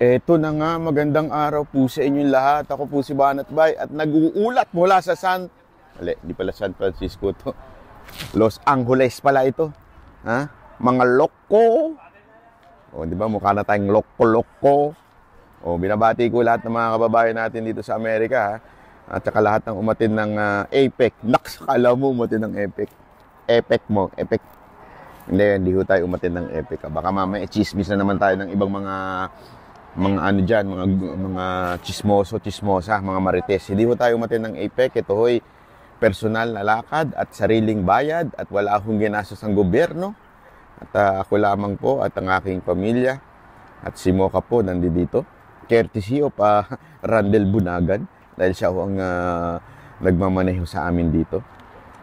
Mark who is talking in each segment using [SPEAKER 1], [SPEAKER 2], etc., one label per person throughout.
[SPEAKER 1] Eto na nga, magandang araw po sa inyong lahat. Ako po si Banat Bay at nag-uulat mula sa San... Mali, di pala San Francisco to. Los Angeles pala ito. Ha? Mga loko. O, di ba? Mukha na tayong loko-loko. O, binabati ko lahat ng mga kababayan natin dito sa Amerika. Ha? At saka lahat ng umatin ng uh, ah, APEC. Naksakala mo umatin ng APEC. APEC mo. APEC. Hindi, hindi ho tayo umatin ng APEC. Baka mamaya chismis na naman tayo ng ibang mga mga ano dyan, mga, mga chismoso, chismosa, mga marites. Hindi ho tayo umatin ng APEC. Ito ho'y personal na lakad at sariling bayad at wala akong ginastos ng gobyerno. At uh, ako lamang po at ang aking pamilya at si Moka po nandito. Courtesy of uh, Randel Bunagan dahil siya ho ang uh, nagmamaneho sa amin dito.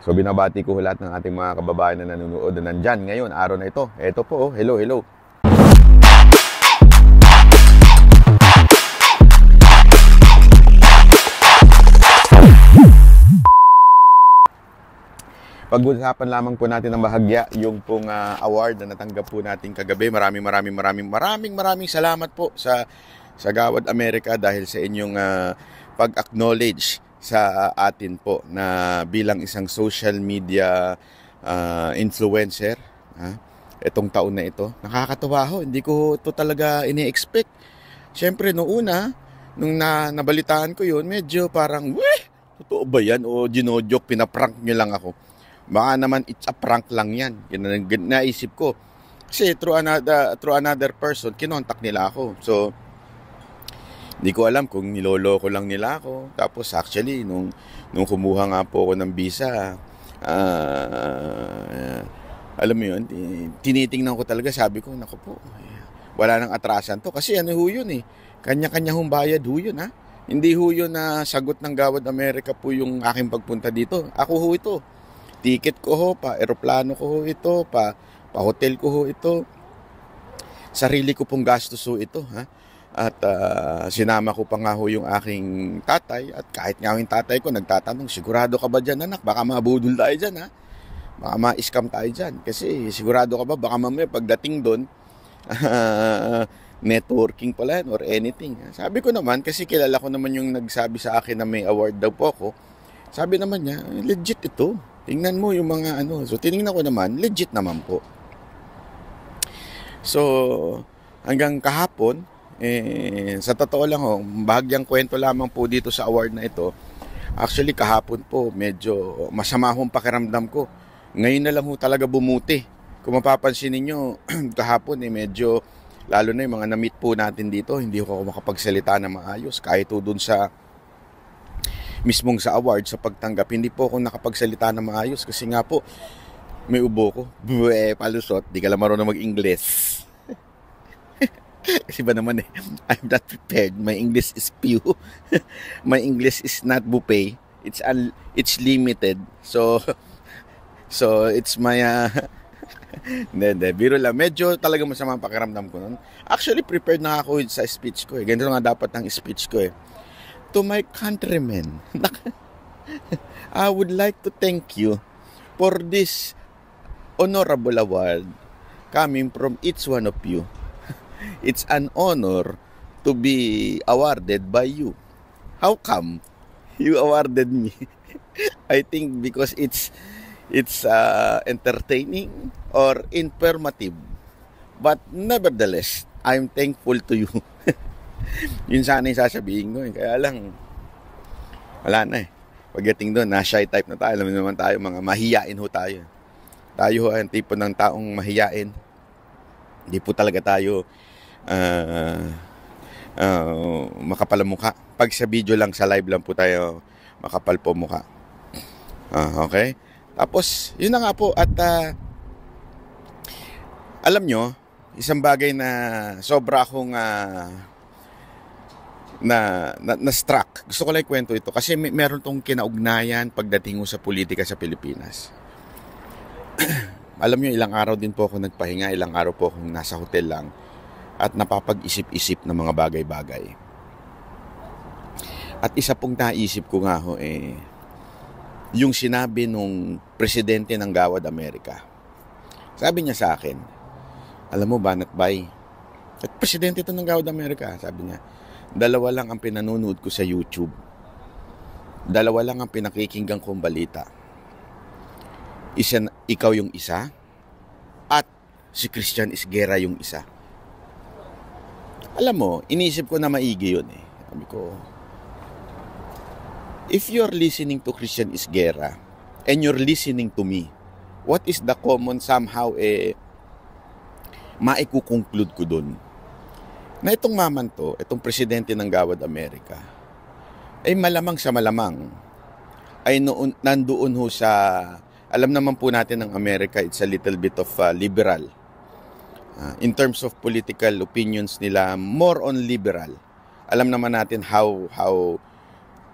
[SPEAKER 1] So binabati ko lahat ng ating mga kababayan na nanonood na nandyan ngayon, araw na ito. Ito po, oh, hello, hello. Pag-usapan lamang po natin ng bahagya yung pong uh, award na natanggap po natin kagabi. Maraming maraming maraming maraming maraming salamat po sa sa Gawad America dahil sa inyong uh, pag-acknowledge sa uh, atin po na bilang isang social media uh, influencer ha, itong taon na ito. Nakakatuwa ho, hindi ko to talaga ini-expect. Siyempre, noong una, nung na, nabalitaan ko yun, medyo parang, weh, totoo ba yan? O ginojok, pinaprank nyo lang ako. Baka naman it's a prank lang yan. Yan naisip ko. Kasi through another, through another person, kinontak nila ako. So, hindi ko alam kung niloloko lang nila ako. Tapos actually, nung, nung kumuha nga po ako ng visa, uh, alam mo yun, tinitingnan ko talaga, sabi ko, nako po, wala nang atrasan to. Kasi ano ho yun eh, kanya-kanya humbayad bayad ho yun ha. Hindi ho yun na sagot ng Gawad Amerika po yung aking pagpunta dito. Ako ho ito ticket ko ho, pa eroplano ko ho ito, pa, pa hotel ko ho ito. Sarili ko pong gastos ho ito. Ha? At uh, sinama ko pa nga ho yung aking tatay at kahit nga yung tatay ko nagtatanong, sigurado ka ba dyan anak? Baka mabudol tayo dyan ha? Baka ma-scam tayo dyan. Kasi sigurado ka ba? Baka mamaya pagdating doon, networking pala yan or anything. Sabi ko naman, kasi kilala ko naman yung nagsabi sa akin na may award daw po ako. Sabi naman niya, legit ito. Tingnan mo yung mga ano. So, tinignan ko naman, legit naman po. So, hanggang kahapon, eh, sa totoo lang ho, bahagyang kwento lamang po dito sa award na ito. Actually, kahapon po, medyo masama hong pakiramdam ko. Ngayon na lang ho talaga bumuti. Kung mapapansin ninyo, kahapon eh, medyo, lalo na yung mga na-meet po natin dito, hindi ko makapagsalita na maayos. Kahit po dun sa mismong sa award sa pagtanggap. Hindi po ako nakapagsalita na maayos kasi nga po may ubo ko. Bwe, palusot. Di ka lang marunong mag ingles kasi ba naman eh, I'm not prepared. My English is pew. My English is not buffet. It's un- it's limited. So so it's my uh, hindi, hindi. Biro lang. Medyo talaga masama ang pakiramdam ko nun. Actually, prepared na ako sa speech ko eh. Ganito nga dapat ang speech ko eh to my countrymen. I would like to thank you for this honorable award coming from each one of you. It's an honor to be awarded by you. How come you awarded me? I think because it's it's uh, entertaining or informative. But nevertheless, I'm thankful to you. yun sana yung sasabihin ko eh. Kaya lang, wala na eh. Pagdating doon, na-shy type na tayo. Alam naman tayo, mga mahiyain ho tayo. Tayo ho ang tipo ng taong mahiyain. Hindi po talaga tayo uh, ah, uh, ah, makapalamukha. Pag sa video lang, sa live lang po tayo makapal po mukha. Uh, okay? Tapos, yun na nga po. At uh, alam nyo, isang bagay na sobra akong uh, na, na, na struck. Gusto ko lang kwento ito kasi may, meron tong kinaugnayan pagdating sa politika sa Pilipinas. Alam nyo, ilang araw din po ako nagpahinga, ilang araw po akong nasa hotel lang at napapag-isip-isip ng mga bagay-bagay. At isa pong naisip ko nga ho eh, yung sinabi nung presidente ng Gawad Amerika. Sabi niya sa akin, alam mo, ba, Bay, at presidente ito ng Gawad Amerika, sabi niya, dalawa lang ang pinanonood ko sa YouTube. Dalawa lang ang pinakikinggan kong balita. Isa, ikaw yung isa at si Christian Isgera yung isa. Alam mo, iniisip ko na maigi yun eh. Sabi ko, if you're listening to Christian Isgera and you're listening to me, what is the common somehow eh maikukonclude ko doon? na itong mamanto, itong presidente ng Gawad Amerika, ay malamang sa malamang, ay noon, nandoon ho sa, alam naman po natin ng Amerika, it's a little bit of uh, liberal. Uh, in terms of political opinions nila, more on liberal. Alam naman natin how, how,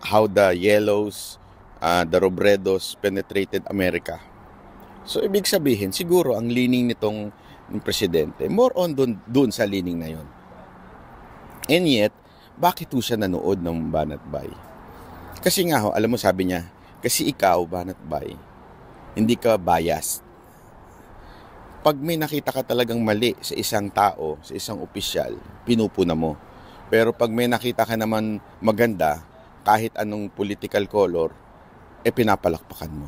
[SPEAKER 1] how the yellows, uh, the Robredos penetrated America. So ibig sabihin, siguro ang leaning nitong ng presidente, more on dun, dun sa leaning na yon. And yet, bakit ho siya nanood ng Banat Bay? Kasi nga ho, alam mo sabi niya, kasi ikaw, Banat Bay, hindi ka biased. Pag may nakita ka talagang mali sa isang tao, sa isang opisyal, pinupuna mo. Pero pag may nakita ka naman maganda, kahit anong political color, e eh, pinapalakpakan mo.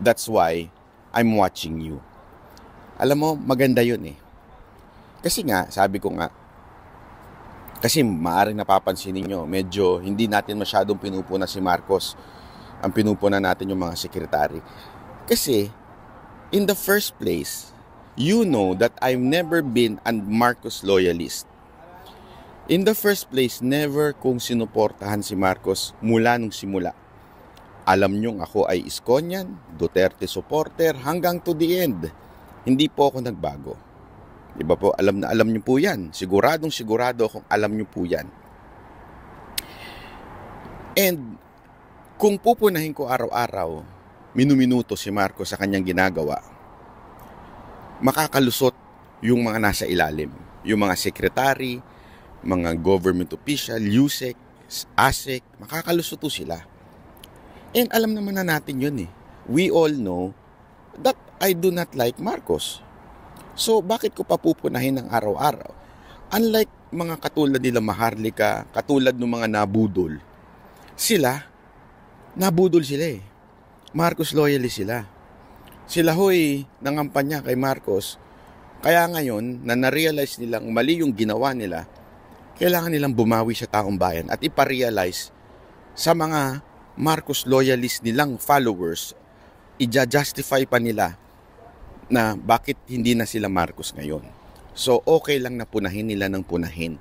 [SPEAKER 1] That's why I'm watching you. Alam mo, maganda yun eh. Kasi nga, sabi ko nga, kasi maaring napapansin niyo, medyo hindi natin masyadong pinupuna si Marcos. Ang pinupuna natin yung mga sekretary. Kasi, in the first place, you know that I've never been a Marcos loyalist. In the first place, never kung sinuportahan si Marcos mula nung simula. Alam niyong ako ay Iskonyan, Duterte supporter hanggang to the end. Hindi po ako nagbago. Di diba po? Alam na alam niyo po yan. Siguradong sigurado kung alam niyo po yan. And kung pupunahin ko araw-araw, minuminuto si Marco sa kanyang ginagawa, makakalusot yung mga nasa ilalim. Yung mga secretary, mga government official, USEC, ASEC, makakalusot sila. And alam naman na natin yun eh. We all know that I do not like Marcos. So, bakit ko pa pupunahin ng araw-araw? Unlike mga katulad nila Maharlika, katulad ng mga nabudol, sila, nabudol sila eh. Marcos loyalist sila. Sila ho'y nangampanya kay Marcos. Kaya ngayon, na na-realize nilang mali yung ginawa nila, kailangan nilang bumawi sa taong bayan at iparealize sa mga Marcos loyalist nilang followers, i justify pa nila na bakit hindi na sila Marcos ngayon. So okay lang na punahin nila ng punahin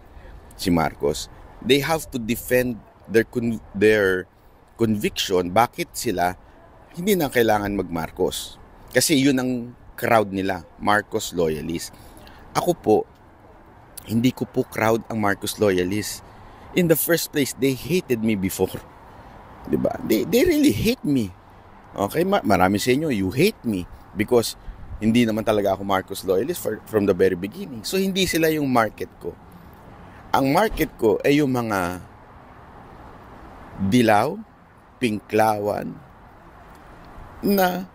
[SPEAKER 1] si Marcos. They have to defend their con- their conviction bakit sila hindi na kailangan mag-Marcos. Kasi yun ang crowd nila, Marcos loyalists. Ako po, hindi ko po crowd ang Marcos loyalists. In the first place, they hated me before. 'Di ba? They, they really hate me. Okay, marami sa inyo, you hate me because hindi naman talaga ako Marcos loyalist for, from the very beginning. So hindi sila yung market ko. Ang market ko ay yung mga dilaw, pinklawan, na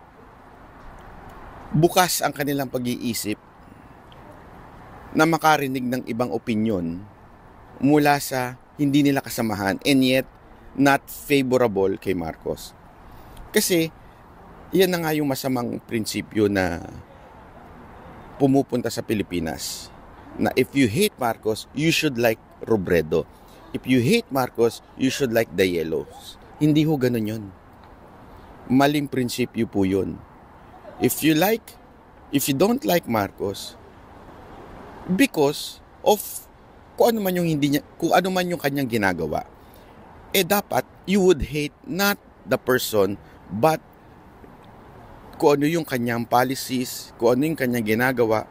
[SPEAKER 1] bukas ang kanilang pag-iisip na makarinig ng ibang opinion mula sa hindi nila kasamahan and yet not favorable kay Marcos. Kasi Iyan na nga yung masamang prinsipyo na pumupunta sa Pilipinas. Na if you hate Marcos, you should like Robredo. If you hate Marcos, you should like the Yellows. Hindi ho ganun yun. Maling prinsipyo po yun. If you like, if you don't like Marcos, because of kung ano man yung hindi niya, kung ano man yung kanyang ginagawa, eh dapat you would hate not the person but kung ano yung kanyang policies, kung ano yung kanyang ginagawa.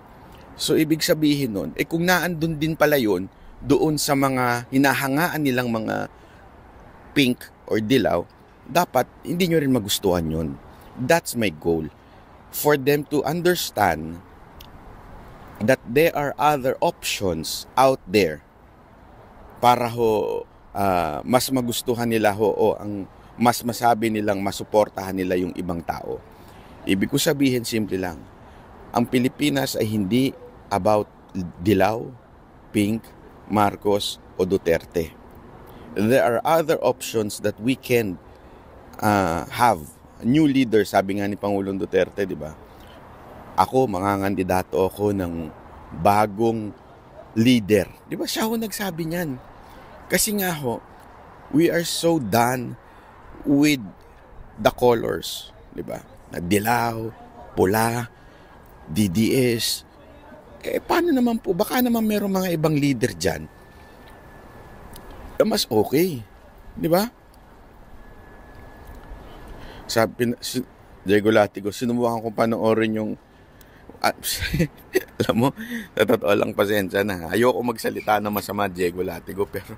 [SPEAKER 1] So, ibig sabihin nun, eh kung naandun din pala yun, doon sa mga hinahangaan nilang mga pink or dilaw, dapat hindi nyo rin magustuhan yun. That's my goal. For them to understand that there are other options out there para ho uh, mas magustuhan nila ho o ang mas masabi nilang masuportahan nila yung ibang tao. Ibig ko sabihin, simple lang. Ang Pilipinas ay hindi about Dilaw, Pink, Marcos, o Duterte. There are other options that we can uh, have. New leader, sabi nga ni Pangulong Duterte, di ba? Ako, mga kandidato ako ng bagong leader. Di ba siya ho nagsabi niyan? Kasi nga ho, we are so done with the colors. Di ba? na dilaw, pula, DDS. Eh, paano naman po? Baka naman meron mga ibang leader dyan na mas okay. Di ba? Sabi na, si Diego Latigo, sinubukan ko panoorin yung ah, alam mo, sa totoo lang pasensya na. Ayoko magsalita na masama Diego Latigo pero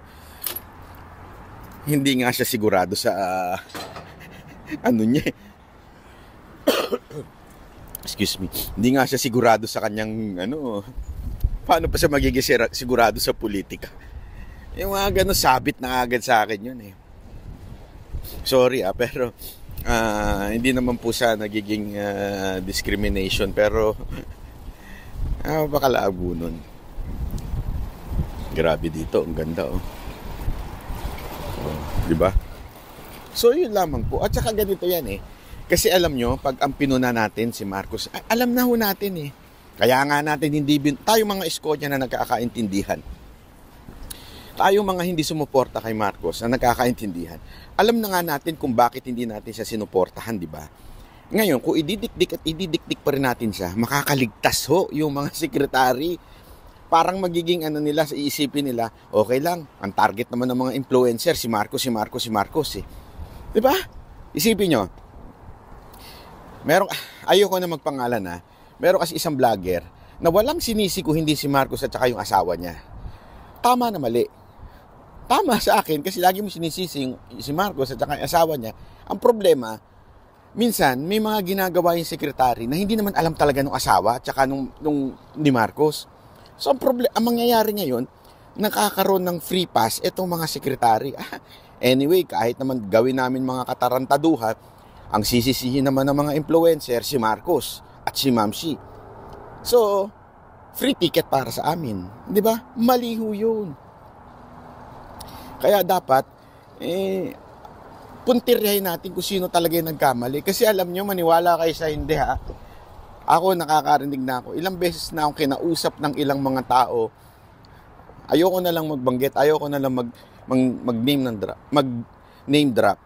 [SPEAKER 1] hindi nga siya sigurado sa uh, ano niya eh excuse me, hindi nga siya sigurado sa kanyang, ano, paano pa siya magiging sigurado sa politika? Yung mga ganun, sabit na agad sa akin yun eh. Sorry ah, pero uh, hindi naman po siya nagiging uh, discrimination, pero ah, uh, bakalabo nun. Grabe dito, ang ganda oh. oh di ba? So yun lamang po. At saka ganito yan eh kasi alam nyo, pag ang pinuna natin si Marcos, alam na ho natin eh. Kaya nga natin hindi, tayo mga Eskodya na nagkakaintindihan, tayo mga hindi sumuporta kay Marcos na nagkakaintindihan, alam na nga natin kung bakit hindi natin siya sinuportahan, di ba? Ngayon, kung ididikdik at ididikdik pa rin natin siya, makakaligtas ho yung mga sekretary. Parang magiging ano nila, sa iisipin nila, okay lang, ang target naman ng mga influencer, si Marcos, si Marcos, si Marcos eh. Di ba? Isipin nyo, merong, ayoko na magpangalan ha, meron kasi isang vlogger na walang sinisi ko hindi si Marcos at saka yung asawa niya. Tama na mali. Tama sa akin kasi lagi mo sinisising si Marcos at saka yung asawa niya. Ang problema, minsan may mga ginagawa yung sekretary na hindi naman alam talaga ng asawa at saka nung, nung ni Marcos. So ang, problem, ang mangyayari ngayon, nakakaroon ng free pass itong mga sekretary. anyway, kahit naman gawin namin mga katarantaduhan, ang sisisihin naman ng mga influencer, si Marcos at si Mamshi. So, free ticket para sa amin. Di ba? Mali ho yun. Kaya dapat, eh, puntiryahin natin kung sino talaga yung nagkamali. Kasi alam nyo, maniwala kayo sa hindi ha. Ako nakakarinig na ako. Ilang beses na akong kinausap ng ilang mga tao. Ayoko na lang magbanggit, ayoko na lang mag, mag, mag name ng drop, mag name drop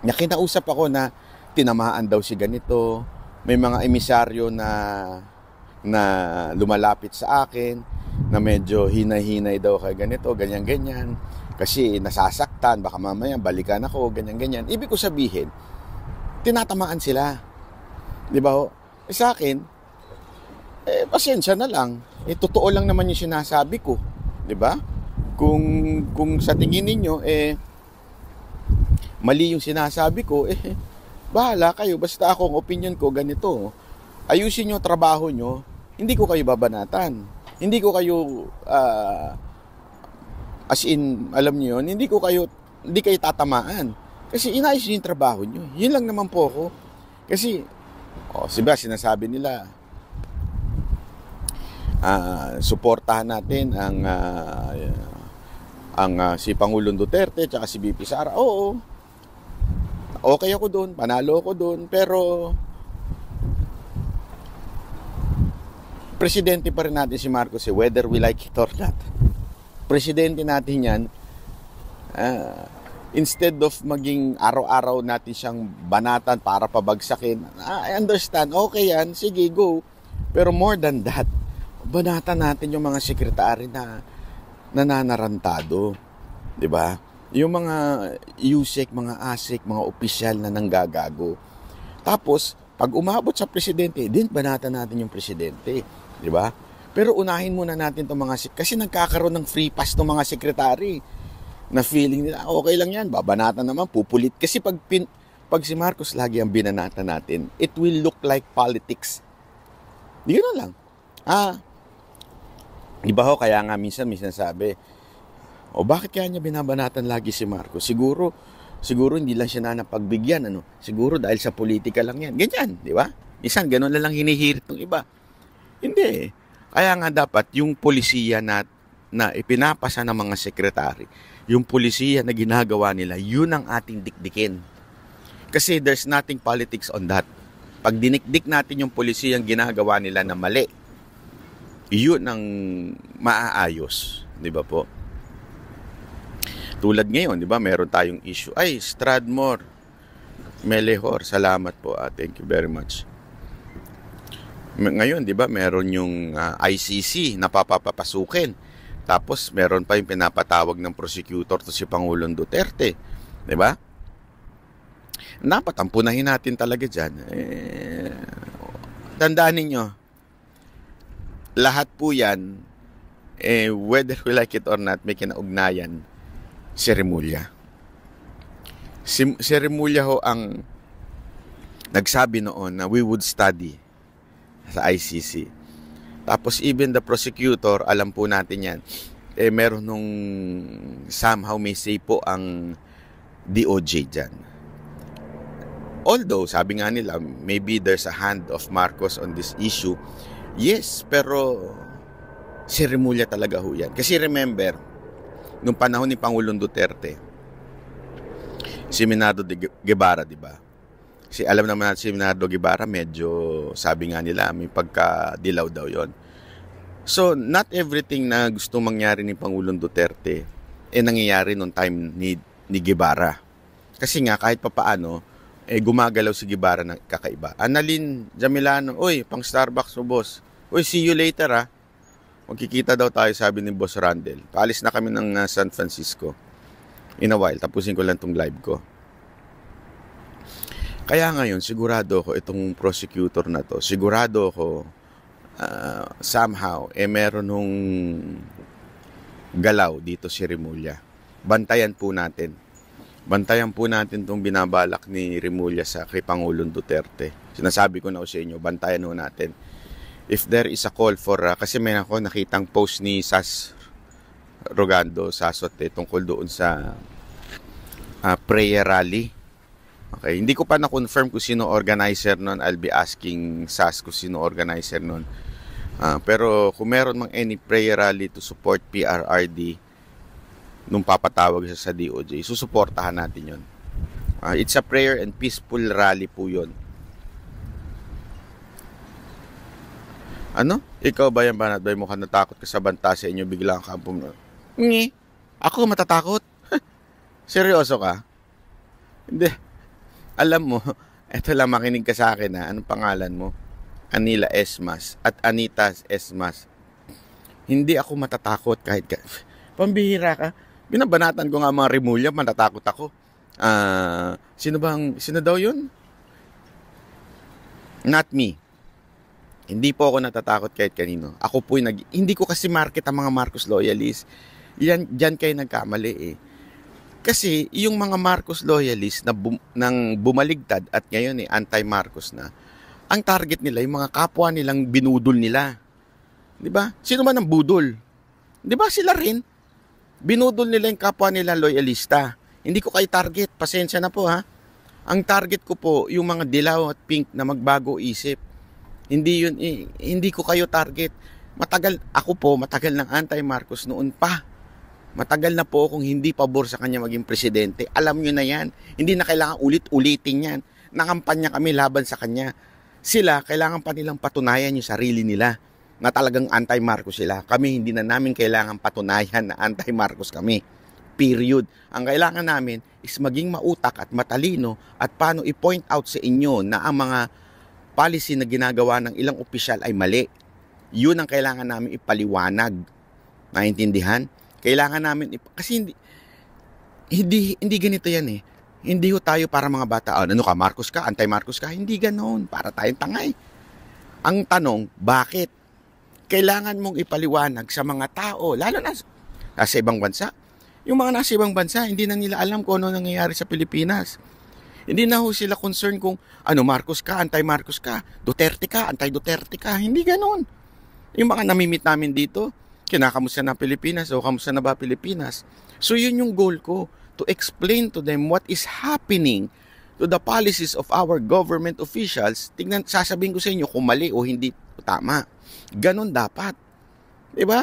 [SPEAKER 1] na kinausap ako na tinamaan daw si ganito, may mga emisaryo na na lumalapit sa akin na medyo hinay daw kay ganito, ganyan-ganyan kasi nasasaktan, baka mamaya balikan ako, ganyan-ganyan. Ibig ko sabihin, tinatamaan sila. 'Di ba Eh, sa akin, eh pasensya na lang. Eh totoo lang naman 'yung sinasabi ko, 'di ba? Kung kung sa tingin niyo eh mali yung sinasabi ko, eh, bahala kayo. Basta akong opinion ko, ganito. Ayusin nyo trabaho nyo, hindi ko kayo babanatan. Hindi ko kayo, uh, as in, alam nyo yun, hindi ko kayo, hindi kayo tatamaan. Kasi inayos nyo yung trabaho nyo. Yun lang naman po ako. Kasi, oh, siba, sinasabi nila, uh, suportahan natin ang uh, ang uh, si Pangulong Duterte at si BP Sara. Oo, okay ako doon, panalo ako doon, pero presidente pa rin natin si Marcos eh, whether we like it or not. Presidente natin yan, uh, instead of maging araw-araw natin siyang banatan para pabagsakin, I understand, okay yan, sige, go. Pero more than that, banatan natin yung mga sekretary na nananarantado. ba? Diba? Yung mga USEC, mga ASEC, mga opisyal na nanggagago. Tapos, pag umabot sa presidente, din banatan natin yung presidente. Di ba? Pero unahin muna natin itong mga sek kasi nagkakaroon ng free pass ng mga sekretary na feeling nila ah, okay lang yan, babanatan naman, pupulit. Kasi pag, pin, pag si Marcos lagi ang binanatan natin, it will look like politics. Di na lang. Ah, di ba ho, kaya nga minsan, minsan sabi, o bakit kaya niya binabanatan lagi si Marco? Siguro, siguro hindi lang siya nanapagbigyan. Ano? Siguro dahil sa politika lang yan. Ganyan, di ba? Isang ganun lang hinihirit ng iba. Hindi. Kaya nga dapat yung polisiya na, na ipinapasa ng mga sekretary, yung polisiya na ginagawa nila, yun ang ating dikdikin. Kasi there's nothing politics on that. Pag dinikdik natin yung polisiya ang ginagawa nila na mali, yun ang maaayos. Di ba po? Tulad ngayon, di ba, meron tayong issue. Ay, Stradmore, Melehor, salamat po. Ah, thank you very much. Ngayon, di ba, meron yung uh, ah, ICC na papapapasukin. Tapos, meron pa yung pinapatawag ng prosecutor to si Pangulong Duterte. Di ba? Dapat natin talaga dyan. Eh, tandaan ninyo, lahat po yan, eh, whether we like it or not, may kinaugnayan si Remulla. Si, si ho ang nagsabi noon na we would study sa ICC. Tapos even the prosecutor, alam po natin yan, eh meron nung somehow may say po ang DOJ dyan. Although, sabi nga nila, maybe there's a hand of Marcos on this issue. Yes, pero si talaga ho yan. Kasi remember, nung panahon ni Pangulong Duterte. Si Minardo de Guevara, di ba? Kasi alam naman natin si Minardo Guevara, medyo sabi nga nila, may pagka-dilaw daw yon. So, not everything na gusto mangyari ni Pangulong Duterte eh nangyayari nung time ni, ni Guevara. Kasi nga, kahit papaano, eh, gumagalaw si Guevara ng kakaiba. Analin Jamilano, oy, pang Starbucks mo, boss. Oy, see you later, ah Magkikita daw tayo sabi ni Boss Randel. Paalis na kami ng ah, San Francisco. In a while, tapusin ko lang tong live ko. Kaya ngayon, sigurado ko itong prosecutor na to. Sigurado ko uh, ah, somehow, eh meron nung galaw dito si Remulla. Bantayan po natin. Bantayan po natin itong binabalak ni Remulla sa kay Pangulong Duterte. Sinasabi ko na sa inyo, bantayan ho natin if there is a call for, uh, kasi may ako nakitang post ni Sas Rogando, Sasot eh, tungkol doon sa uh, prayer rally. Okay, hindi ko pa na-confirm kung sino organizer noon. I'll be asking SAS kung sino organizer noon. Uh, ah, pero kung meron mang any prayer rally to support PRRD nung papatawag siya sa DOJ, susuportahan natin yon. Uh, it's a prayer and peaceful rally po yon. Ano? Ikaw ba yan banat bay mukhang natakot ka sa banta sa inyo bigla ang kampong na? Ngi? Ako matatakot? Seryoso ka? Hindi. Alam mo, eto lang makinig ka sa akin ha. Anong pangalan mo? Anila Esmas at Anita Esmas. Hindi ako matatakot kahit ka. Pambihira ka. Binabanatan ko nga mga remulya, matatakot ako. Ah, uh, sino bang sino daw 'yun? Not me. Hindi po ako natatakot kahit kanino. Ako po yung nag... Hindi ko kasi market ang mga Marcos Loyalist. Yan, dyan kayo nagkamali eh. Kasi yung mga Marcos Loyalist na bum, nang bumaligtad at ngayon eh, anti-Marcos na, ang target nila, yung mga kapwa nilang binudol nila. Di ba? Sino man ang budol? Di ba sila rin? Binudol nila yung kapwa nila loyalista. Hindi ko kay target. Pasensya na po ha. Ang target ko po, yung mga dilaw at pink na magbago isip hindi yun eh, hindi ko kayo target. Matagal ako po, matagal ng anti-Marcos noon pa. Matagal na po akong hindi pabor sa kanya maging presidente. Alam nyo na yan. Hindi na kailangan ulit-ulitin yan. Nakampanya kami laban sa kanya. Sila, kailangan pa nilang patunayan yung sarili nila na talagang anti-Marcos sila. Kami, hindi na namin kailangan patunayan na anti-Marcos kami. Period. Ang kailangan namin is maging mautak at matalino at paano i-point out sa inyo na ang mga policy na ginagawa ng ilang opisyal ay mali. Yun ang kailangan namin ipaliwanag. Naintindihan? Kailangan namin ip- kasi hindi, hindi hindi ganito 'yan eh. Hindi ho tayo para mga bata. Oh, ano ka, Marcos ka? Anti-Marcos ka? Hindi ganoon. Para tayong tangay. Ang tanong, bakit? Kailangan mong ipaliwanag sa mga tao, lalo na sa ibang bansa. Yung mga nasa ibang bansa, hindi na nila alam kung ano nangyayari sa Pilipinas hindi na ho sila concern kung ano Marcos ka, anti-Marcos ka, Duterte ka, anti-Duterte ka. Hindi ganoon. Yung mga namimit namin dito, kinakamusta na Pilipinas o kamusta na ba Pilipinas? So yun yung goal ko, to explain to them what is happening to the policies of our government officials. Tingnan, sasabihin ko sa inyo kung mali o hindi o tama. Ganun dapat. 'Di ba?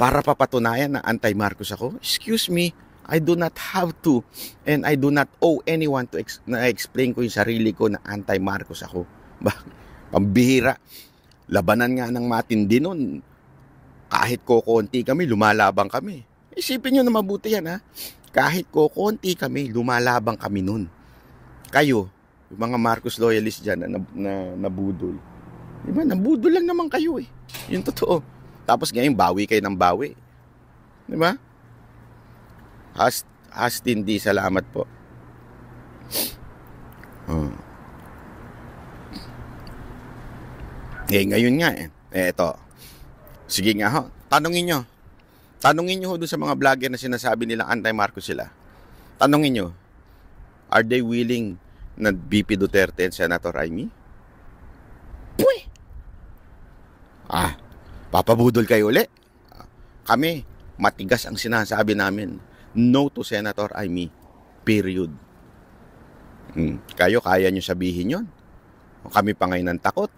[SPEAKER 1] Para papatunayan na anti-Marcos ako? Excuse me, I do not have to and I do not owe anyone to ex- na explain ko yung sarili ko na anti-Marcos ako. Ba, pambihira. Labanan nga ng matindi noon. Kahit ko konti kami, lumalaban kami. Isipin nyo na mabuti yan ha. Kahit ko konti kami, lumalaban kami noon. Kayo, yung mga Marcos loyalists dyan na, na, na nabudol. Diba, nabudol lang naman kayo eh. Yung totoo. Tapos ngayon, bawi kayo ng bawi. Diba? Has, Hastin D, salamat po. Hmm. Eh, ngayon nga eh. Eh, ito. Sige nga ho. Tanungin nyo. Tanungin nyo ho doon sa mga vlogger na sinasabi nilang anti-Marcos sila. Tanungin nyo. Are they willing na BP Duterte and Senator Raimi? Puy! Ah, papabudol kayo uli. Kami, matigas ang sinasabi namin. No to Senator I me. Period. Hmm. Kayo, kaya nyo sabihin yon. Kami pa ngayon ang takot.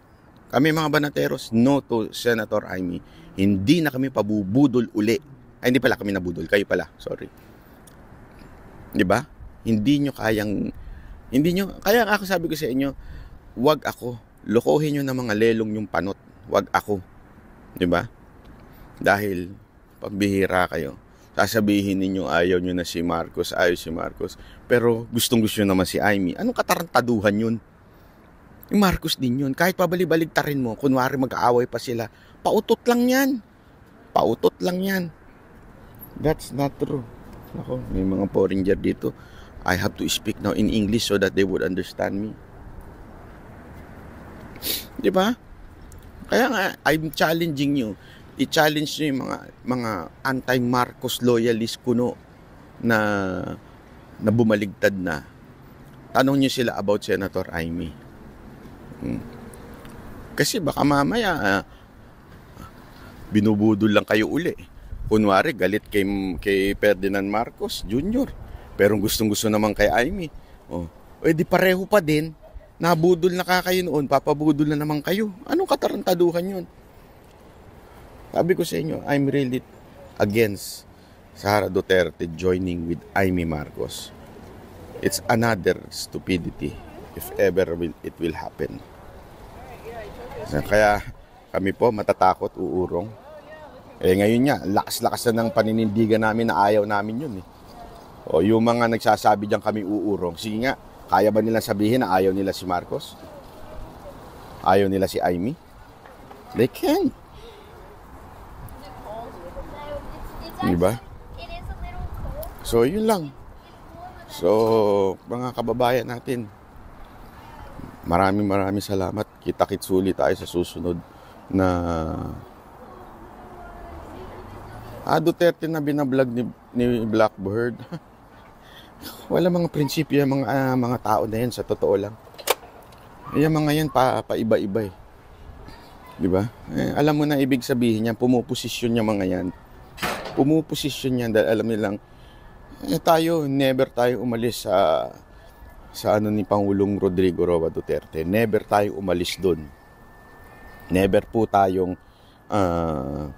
[SPEAKER 1] Kami mga banateros, no to Senator I me. Hindi na kami pabubudol uli. Ay, hindi pala kami nabudol. Kayo pala. Sorry. Di ba? Hindi nyo kayang... Hindi nyo... Kaya ako sabi ko sa inyo, wag ako. Lokohin nyo ng mga lelong yung panot. Wag ako. Di ba? Dahil pagbihira kayo sasabihin ninyo ayaw nyo na si Marcos, ayaw si Marcos, pero gustong gusto naman si Amy. Anong katarantaduhan yun? Yung Marcos din yun. Kahit pabalibalik ta rin mo, kunwari mag-aaway pa sila, pautot lang yan. Pautot lang yan. That's not true. Ako, may mga foreigner dito. I have to speak now in English so that they would understand me. Di ba? Kaya nga, I'm challenging you i-challenge nyo yung mga, mga anti-Marcos loyalist kuno na, na bumaligtad na. Tanong nyo sila about Senator Aimee. Hmm. Kasi baka mamaya uh, binubudol lang kayo uli. Kunwari, galit kay, kay Ferdinand Marcos Jr. Pero gustong-gusto naman kay Aimee. Oh, eh di pareho pa din. Nabudol na ka kayo noon, papabudol na naman kayo. Anong katarantaduhan yun? Sabi ko sa inyo, I'm really against Sara Duterte joining with Amy Marcos. It's another stupidity if ever will, it will happen. Kaya kami po matatakot, uurong. Eh ngayon nga, lakas-lakas na ng paninindigan namin na ayaw namin yun eh. O yung mga nagsasabi diyan kami uurong, sige nga, kaya ba nila sabihin na ayaw nila si Marcos? Ayaw nila si Amy? They can't. Di ba? So, yun lang. So, mga kababayan natin, maraming maraming salamat. kita kits ulit tayo sa susunod na Ah, Duterte na binablog ni, ni Blackbird. Wala mga prinsipyo yung mga, uh, mga tao na yan, sa totoo lang. Yung mga yan, pa, paiba-iba eh. Diba? Eh, alam mo na ibig sabihin niya, pumuposisyon niya mga yan pumuposisyon yan dahil alam nilang eh, tayo, never tayo umalis sa sa ano ni Pangulong Rodrigo Roa Duterte. Never tayo umalis doon. Never po tayong uh,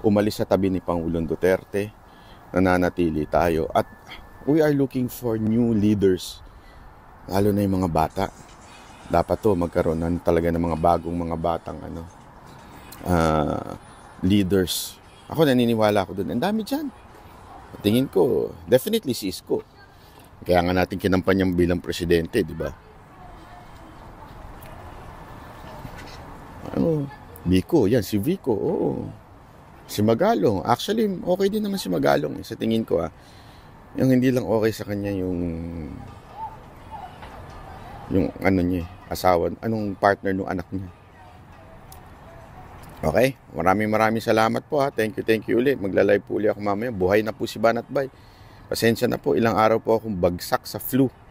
[SPEAKER 1] umalis sa tabi ni Pangulong Duterte. Nananatili tayo. At we are looking for new leaders. Lalo na yung mga bata. Dapat to magkaroon ng talaga ng mga bagong mga batang ano, uh, leaders ako naniniwala ako doon. Ang dami dyan. Tingin ko, definitely si Isko. Kaya nga natin kinampanyang bilang presidente, di ba? Ano? Vico, yan, si Vico, oo. Si Magalong. Actually, okay din naman si Magalong. Eh. Sa tingin ko, ah. Yung hindi lang okay sa kanya yung yung ano niya, eh, asawa, anong partner ng anak niya. Okay, maraming maraming salamat po ha. Thank you, thank you ulit. Magla-live po ulit ako mamaya. Buhay na po si Banat Bay. Pasensya na po, ilang araw po akong bagsak sa flu.